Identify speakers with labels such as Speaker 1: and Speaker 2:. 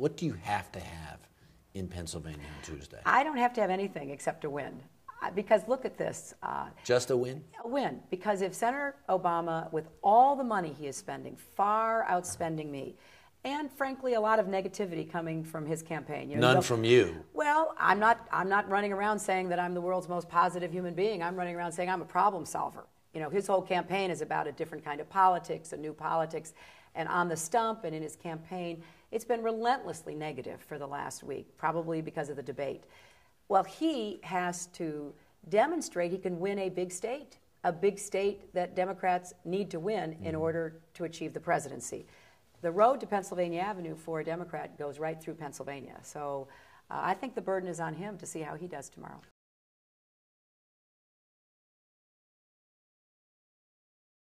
Speaker 1: What do you have to have in Pennsylvania on Tuesday?
Speaker 2: I don't have to have anything except a win. Uh, because look at this. Uh,
Speaker 1: Just a win?
Speaker 2: A win. Because if Senator Obama, with all the money he is spending, far outspending me, and frankly a lot of negativity coming from his campaign. You know, None from you. Well, I'm not I'm not running around saying that I'm the world's most positive human being. I'm running around saying I'm a problem solver. You know, his whole campaign is about a different kind of politics, a new politics, and on the stump and in his campaign, it's been relentlessly negative for the last week, probably because of the debate. Well, he has to demonstrate he can win a big state, a big state that Democrats need to win in mm-hmm. order to achieve the presidency. The road to Pennsylvania Avenue for a Democrat goes right through Pennsylvania. So uh, I think the burden is on him to see how he does tomorrow.